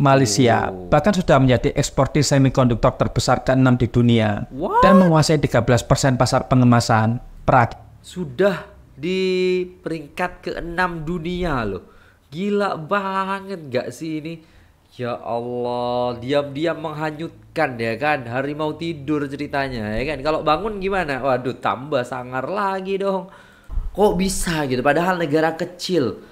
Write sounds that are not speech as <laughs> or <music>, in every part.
Malaysia, oh. bahkan sudah menjadi eksportir semikonduktor terbesar ke-6 di dunia What? dan menguasai 13% pasar pengemasan perak. Sudah di peringkat ke-6 dunia loh. Gila banget gak sih ini? Ya Allah, diam-diam menghanyutkan ya kan. Hari mau tidur ceritanya ya kan. Kalau bangun gimana? Waduh, tambah sangar lagi dong. Kok bisa gitu? Padahal negara kecil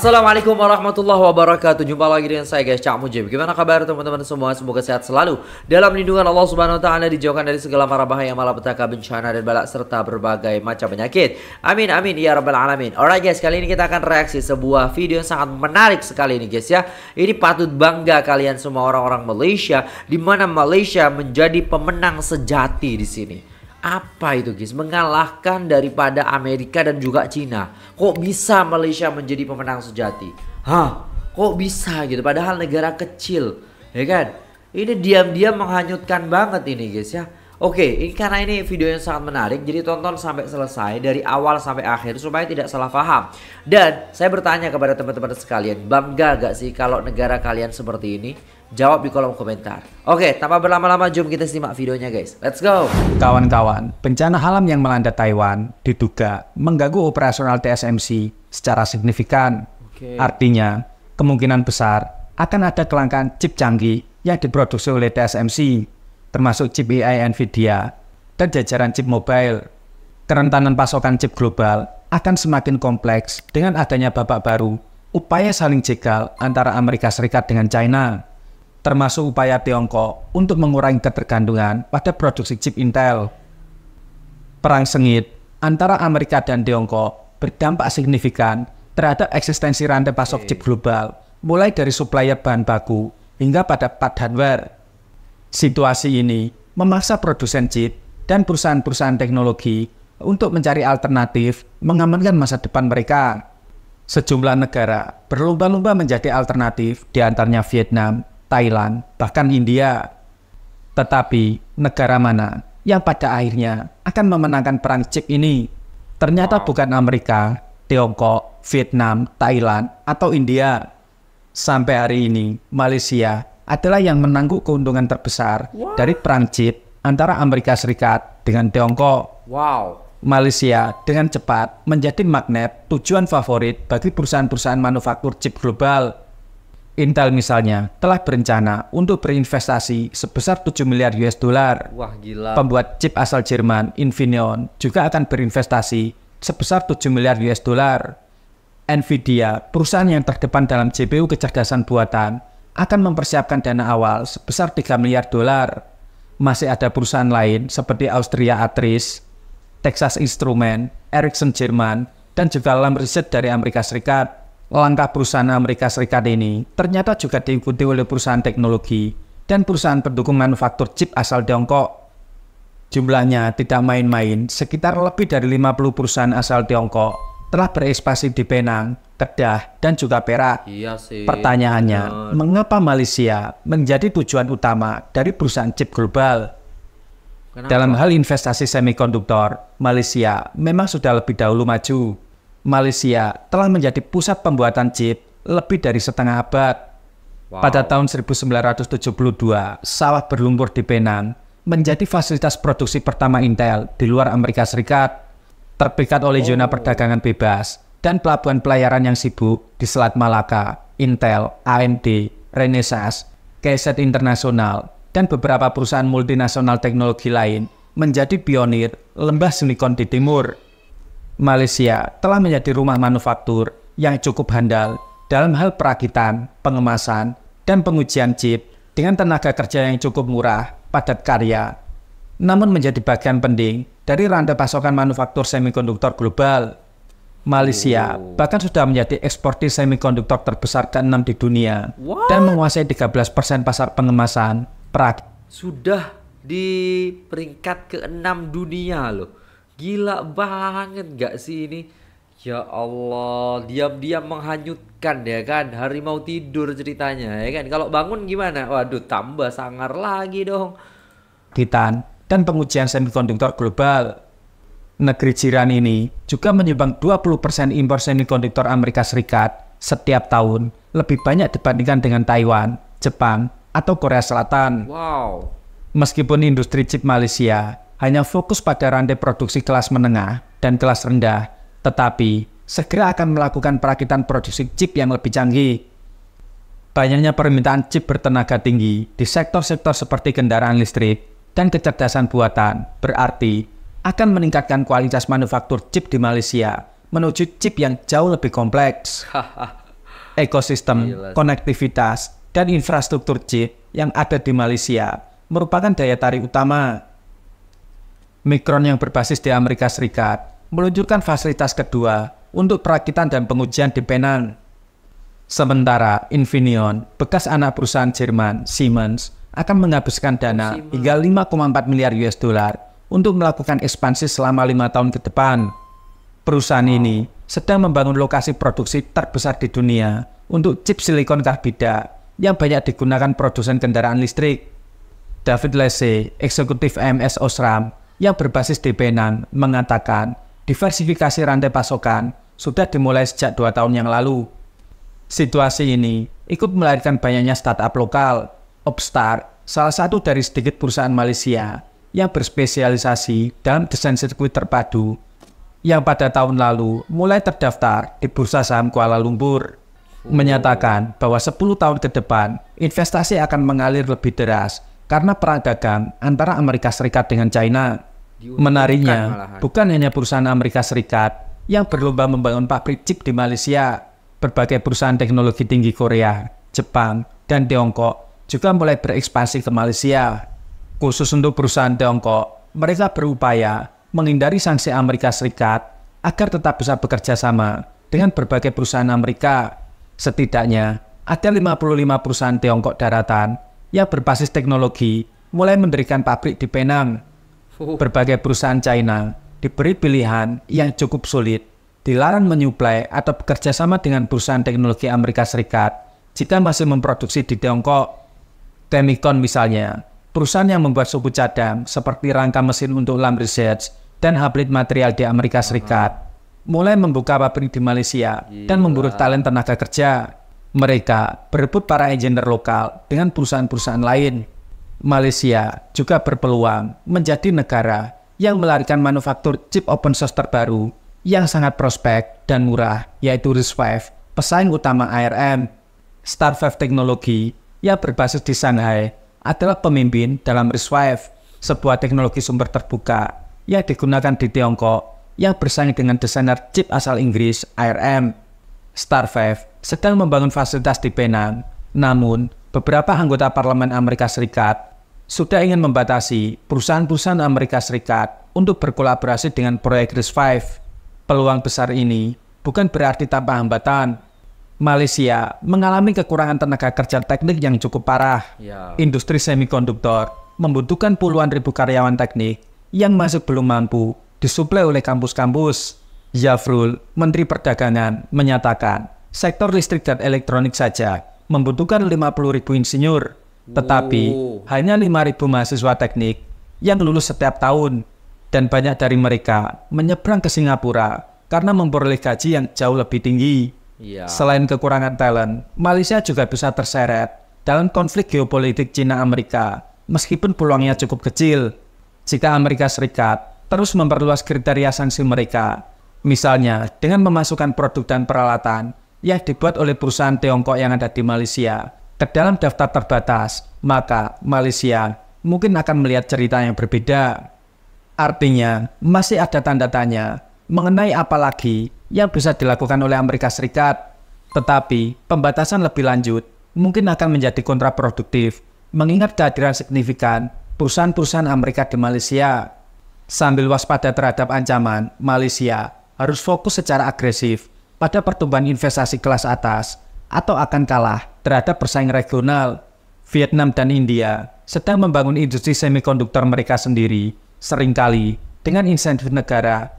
Assalamualaikum warahmatullahi wabarakatuh Jumpa lagi dengan saya guys Cak Mujib Gimana kabar teman-teman semua Semoga sehat selalu Dalam lindungan Allah subhanahu wa ta'ala Dijauhkan dari segala mara bahaya Malapetaka bencana dan balak Serta berbagai macam penyakit Amin amin ya rabbal alamin Alright guys kali ini kita akan reaksi Sebuah video yang sangat menarik sekali ini guys ya Ini patut bangga kalian semua orang-orang Malaysia di mana Malaysia menjadi pemenang sejati di sini apa itu guys mengalahkan daripada Amerika dan juga Cina kok bisa Malaysia menjadi pemenang sejati hah kok bisa gitu padahal negara kecil ya kan ini diam-diam menghanyutkan banget ini guys ya Oke, ini karena ini video yang sangat menarik, jadi tonton sampai selesai dari awal sampai akhir supaya tidak salah paham. Dan saya bertanya kepada teman-teman sekalian, bangga gak sih kalau negara kalian seperti ini? Jawab di kolom komentar. Oke, tanpa berlama-lama jom kita simak videonya guys. Let's go! Kawan-kawan, bencana alam yang melanda Taiwan diduga mengganggu operasional TSMC secara signifikan. Okay. Artinya, kemungkinan besar akan ada kelangkaan chip canggih yang diproduksi oleh TSMC, termasuk chip AI NVIDIA dan jajaran chip mobile. Kerentanan pasokan chip global akan semakin kompleks dengan adanya babak baru upaya saling jegal antara Amerika Serikat dengan China termasuk upaya Tiongkok untuk mengurangi ketergantungan pada produksi chip Intel. Perang sengit antara Amerika dan Tiongkok berdampak signifikan terhadap eksistensi rantai pasok chip global, mulai dari supplier bahan baku hingga pada part hardware. Situasi ini memaksa produsen chip dan perusahaan-perusahaan teknologi untuk mencari alternatif mengamankan masa depan mereka. Sejumlah negara berlomba-lomba menjadi alternatif, diantaranya Vietnam Thailand, bahkan India. Tetapi negara mana yang pada akhirnya akan memenangkan perang chip ini? Ternyata bukan Amerika, Tiongkok, Vietnam, Thailand, atau India. Sampai hari ini, Malaysia adalah yang menangguh keuntungan terbesar wow. dari perang chip antara Amerika Serikat dengan Tiongkok. Wow. Malaysia dengan cepat menjadi magnet tujuan favorit bagi perusahaan-perusahaan manufaktur chip global Intel misalnya telah berencana untuk berinvestasi sebesar 7 miliar US dollar. Wah gila. Pembuat chip asal Jerman Infineon juga akan berinvestasi sebesar 7 miliar US dollar. Nvidia, perusahaan yang terdepan dalam CPU kecerdasan buatan, akan mempersiapkan dana awal sebesar 3 miliar dolar. Masih ada perusahaan lain seperti Austria Atris, Texas Instrument, Ericsson Jerman, dan juga Lam Research dari Amerika Serikat Langkah perusahaan Amerika Serikat ini ternyata juga diikuti oleh perusahaan teknologi dan perusahaan pendukung manufaktur chip asal Tiongkok. Jumlahnya tidak main-main, sekitar lebih dari 50 perusahaan asal Tiongkok telah berekspansi di Penang, Kedah, dan juga Perak. Iya sih. Pertanyaannya, benar. mengapa Malaysia menjadi tujuan utama dari perusahaan chip global? Kenapa? Dalam hal investasi semikonduktor, Malaysia memang sudah lebih dahulu maju Malaysia telah menjadi pusat pembuatan chip lebih dari setengah abad. Wow. Pada tahun 1972, sawah berlumpur di Penang menjadi fasilitas produksi pertama Intel di luar Amerika Serikat, terpikat oleh oh. zona perdagangan bebas dan pelabuhan pelayaran yang sibuk di Selat Malaka, Intel, AMD, Renesas, Keset Internasional, dan beberapa perusahaan multinasional teknologi lain menjadi pionir lembah silikon di timur. Malaysia telah menjadi rumah manufaktur yang cukup handal dalam hal perakitan, pengemasan, dan pengujian chip dengan tenaga kerja yang cukup murah, padat karya, namun menjadi bagian penting dari rantai pasokan manufaktur semikonduktor global. Malaysia oh. bahkan sudah menjadi eksportir semikonduktor terbesar ke-6 di dunia What? dan menguasai 13% pasar pengemasan perakitan. Sudah di peringkat ke-6 dunia loh. Gila banget gak sih ini? Ya Allah, diam-diam menghanyutkan ya kan. Hari mau tidur ceritanya ya kan. Kalau bangun gimana? Waduh, tambah sangar lagi dong. Titan dan pengujian semikonduktor global negeri jiran ini juga menyumbang 20% impor semikonduktor Amerika Serikat setiap tahun lebih banyak dibandingkan dengan Taiwan, Jepang, atau Korea Selatan. Wow. Meskipun industri chip Malaysia hanya fokus pada rantai produksi kelas menengah dan kelas rendah, tetapi segera akan melakukan perakitan produksi chip yang lebih canggih. Banyaknya permintaan chip bertenaga tinggi di sektor-sektor seperti kendaraan listrik dan kecerdasan buatan berarti akan meningkatkan kualitas manufaktur chip di Malaysia menuju chip yang jauh lebih kompleks. <laughs> Ekosistem, konektivitas, dan infrastruktur chip yang ada di Malaysia merupakan daya tarik utama Micron yang berbasis di Amerika Serikat meluncurkan fasilitas kedua untuk perakitan dan pengujian di Penang. Sementara Infineon, bekas anak perusahaan Jerman Siemens, akan menghabiskan dana Siemens. hingga 5,4 miliar US dollar untuk melakukan ekspansi selama lima tahun ke depan. Perusahaan ini sedang membangun lokasi produksi terbesar di dunia untuk chip silikon karbida yang banyak digunakan produsen kendaraan listrik. David Lesse, eksekutif MS Osram, yang berbasis dp mengatakan diversifikasi rantai pasokan sudah dimulai sejak dua tahun yang lalu. Situasi ini ikut melahirkan banyaknya startup lokal. Opstar, salah satu dari sedikit perusahaan Malaysia yang berspesialisasi dalam desain sirkuit terpadu yang pada tahun lalu mulai terdaftar di Bursa Saham Kuala Lumpur menyatakan bahwa 10 tahun ke depan investasi akan mengalir lebih deras karena perang dagang antara Amerika Serikat dengan China menarinya. Bukan hanya perusahaan Amerika Serikat yang berlomba membangun pabrik chip di Malaysia, berbagai perusahaan teknologi tinggi Korea, Jepang, dan Tiongkok juga mulai berekspansi ke Malaysia. Khusus untuk perusahaan Tiongkok, mereka berupaya menghindari sanksi Amerika Serikat agar tetap bisa bekerja sama dengan berbagai perusahaan Amerika. Setidaknya, ada 55 perusahaan Tiongkok daratan yang berbasis teknologi mulai mendirikan pabrik di Penang berbagai perusahaan China diberi pilihan yang cukup sulit, dilarang menyuplai atau bekerja sama dengan perusahaan teknologi Amerika Serikat jika masih memproduksi di Tiongkok. Temikon misalnya, perusahaan yang membuat suku cadang seperti rangka mesin untuk Lam Research dan Hablit Material di Amerika Serikat, mulai membuka pabrik di Malaysia dan memburu talent tenaga kerja. Mereka berebut para engineer lokal dengan perusahaan-perusahaan lain Malaysia juga berpeluang menjadi negara yang melarikan manufaktur chip open source terbaru yang sangat prospek dan murah, yaitu RISC-V, pesaing utama ARM. Star5 Technology, yang berbasis di Shanghai adalah pemimpin dalam RISC-V, sebuah teknologi sumber terbuka yang digunakan di Tiongkok yang bersaing dengan desainer chip asal Inggris ARM. Star5 sedang membangun fasilitas di Penang, namun beberapa anggota parlemen Amerika Serikat sudah ingin membatasi perusahaan-perusahaan Amerika Serikat untuk berkolaborasi dengan proyek RIS 5, Peluang besar ini bukan berarti tanpa hambatan. Malaysia mengalami kekurangan tenaga kerja teknik yang cukup parah. Yeah. Industri semikonduktor membutuhkan puluhan ribu karyawan teknik yang masih belum mampu disuplai oleh kampus-kampus. Jafrul, Menteri Perdagangan, menyatakan sektor listrik dan elektronik saja membutuhkan 50 ribu insinyur tetapi oh. hanya 5.000 mahasiswa teknik yang lulus setiap tahun dan banyak dari mereka menyeberang ke Singapura karena memperoleh gaji yang jauh lebih tinggi. Yeah. Selain kekurangan talent, Malaysia juga bisa terseret dalam konflik geopolitik Cina Amerika meskipun peluangnya cukup kecil. Jika Amerika Serikat terus memperluas kriteria sanksi mereka, misalnya dengan memasukkan produk dan peralatan yang dibuat oleh perusahaan Tiongkok yang ada di Malaysia ke dalam daftar terbatas, maka Malaysia mungkin akan melihat cerita yang berbeda. Artinya, masih ada tanda tanya mengenai apa lagi yang bisa dilakukan oleh Amerika Serikat. Tetapi, pembatasan lebih lanjut mungkin akan menjadi kontraproduktif mengingat kehadiran signifikan perusahaan-perusahaan Amerika di Malaysia. Sambil waspada terhadap ancaman, Malaysia harus fokus secara agresif pada pertumbuhan investasi kelas atas atau akan kalah terhadap persaingan regional Vietnam dan India sedang membangun industri semikonduktor mereka sendiri seringkali dengan insentif negara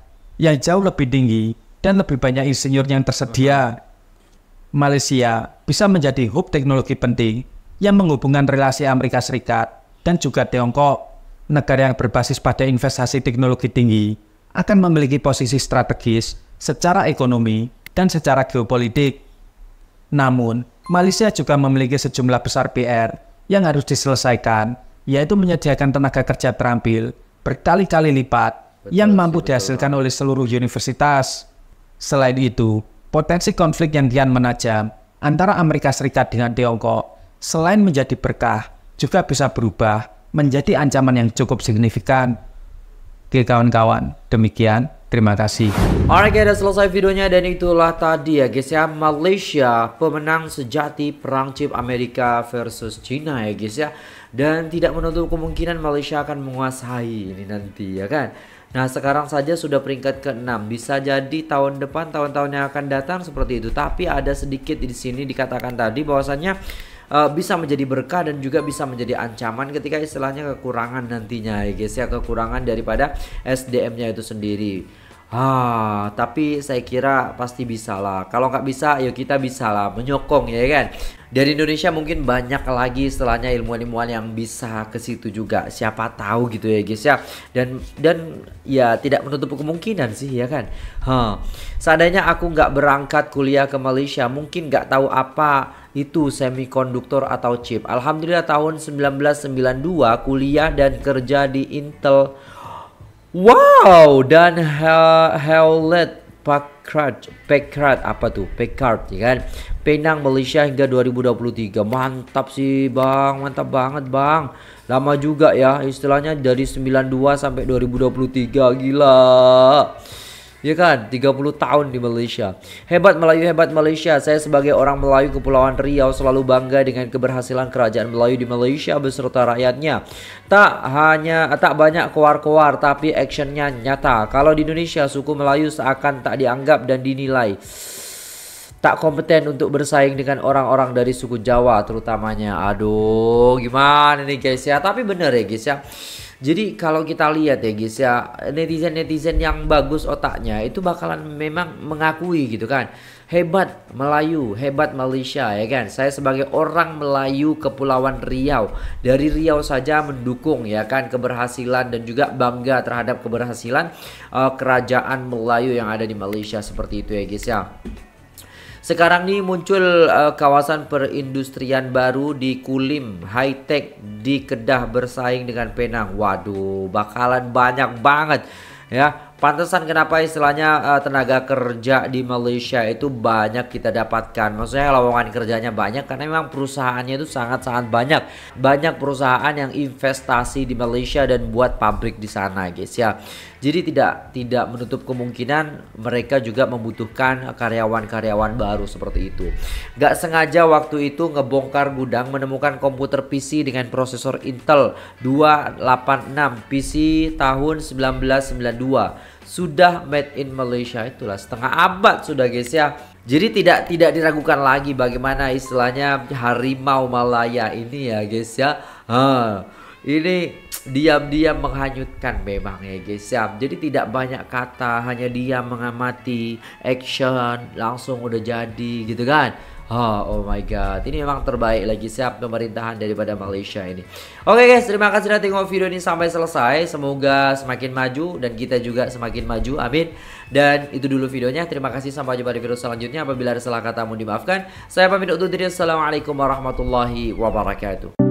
yang jauh lebih tinggi dan lebih banyak insinyur yang tersedia. Malaysia bisa menjadi hub teknologi penting yang menghubungkan relasi Amerika Serikat dan juga Tiongkok. Negara yang berbasis pada investasi teknologi tinggi akan memiliki posisi strategis secara ekonomi dan secara geopolitik. Namun, Malaysia juga memiliki sejumlah besar PR yang harus diselesaikan, yaitu menyediakan tenaga kerja terampil berkali-kali lipat betul, yang mampu betul, dihasilkan betul. oleh seluruh universitas. Selain itu, potensi konflik yang kian menajam antara Amerika Serikat dengan Tiongkok selain menjadi berkah, juga bisa berubah menjadi ancaman yang cukup signifikan. Oke kawan-kawan, demikian Terima kasih. Alright guys, selesai videonya dan itulah tadi ya guys ya Malaysia pemenang sejati perang chip Amerika versus China ya guys ya. Dan tidak menutup kemungkinan Malaysia akan menguasai ini nanti ya kan. Nah sekarang saja sudah peringkat ke-6 Bisa jadi tahun depan tahun-tahun yang akan datang seperti itu Tapi ada sedikit di sini dikatakan tadi bahwasannya uh, bisa menjadi berkah dan juga bisa menjadi ancaman ketika istilahnya kekurangan nantinya ya guys ya kekurangan daripada SDM-nya itu sendiri. Ah, tapi saya kira pasti bisa lah. Kalau nggak bisa, yuk ya kita bisa lah menyokong ya kan. Dari Indonesia mungkin banyak lagi setelahnya ilmuwan-ilmuwan yang bisa ke situ juga. Siapa tahu gitu ya guys ya. Dan dan ya tidak menutup kemungkinan sih ya kan. Huh. Seandainya aku nggak berangkat kuliah ke Malaysia, mungkin nggak tahu apa itu semikonduktor atau chip. Alhamdulillah tahun 1992 kuliah dan kerja di Intel Wow, dan Hewlett Packard, Packard apa tuh? Packard ya kan. Penang Malaysia hingga 2023. Mantap sih, Bang. Mantap banget, Bang. Lama juga ya istilahnya dari 92 sampai 2023. Gila. Ya kan? 30 tahun di Malaysia. Hebat Melayu, hebat Malaysia. Saya sebagai orang Melayu Kepulauan Riau selalu bangga dengan keberhasilan kerajaan Melayu di Malaysia beserta rakyatnya. Tak hanya tak banyak keluar-keluar tapi actionnya nyata. Kalau di Indonesia suku Melayu seakan tak dianggap dan dinilai tak kompeten untuk bersaing dengan orang-orang dari suku Jawa terutamanya. Aduh, gimana nih guys ya? Tapi bener ya guys ya. Jadi kalau kita lihat ya guys ya netizen-netizen yang bagus otaknya itu bakalan memang mengakui gitu kan. Hebat Melayu, hebat Malaysia ya kan. Saya sebagai orang Melayu Kepulauan Riau dari Riau saja mendukung ya kan keberhasilan dan juga bangga terhadap keberhasilan uh, kerajaan Melayu yang ada di Malaysia seperti itu ya guys ya. Sekarang nih muncul uh, kawasan perindustrian baru di Kulim, high tech di Kedah bersaing dengan Penang. Waduh, bakalan banyak banget ya Pantesan kenapa istilahnya uh, tenaga kerja di Malaysia itu banyak kita dapatkan. Maksudnya lowongan kerjanya banyak karena memang perusahaannya itu sangat-sangat banyak. Banyak perusahaan yang investasi di Malaysia dan buat pabrik di sana, guys ya. Jadi tidak tidak menutup kemungkinan mereka juga membutuhkan karyawan-karyawan baru seperti itu. Gak sengaja waktu itu ngebongkar gudang menemukan komputer PC dengan prosesor Intel 286 PC tahun 1992 sudah made in Malaysia itulah setengah abad sudah guys ya. Jadi tidak tidak diragukan lagi bagaimana istilahnya harimau Malaya ini ya guys ya. Ha, ini diam-diam menghanyutkan memang ya guys ya. Jadi tidak banyak kata hanya diam mengamati action langsung udah jadi gitu kan. Oh, oh my god, ini memang terbaik lagi siap pemerintahan daripada Malaysia ini. Oke okay guys, terima kasih sudah tengok video ini sampai selesai. Semoga semakin maju dan kita juga semakin maju. Amin. Dan itu dulu videonya. Terima kasih sampai jumpa di video selanjutnya. Apabila ada salah kata mohon dimaafkan. Saya pamit untuk diri. Assalamualaikum warahmatullahi wabarakatuh.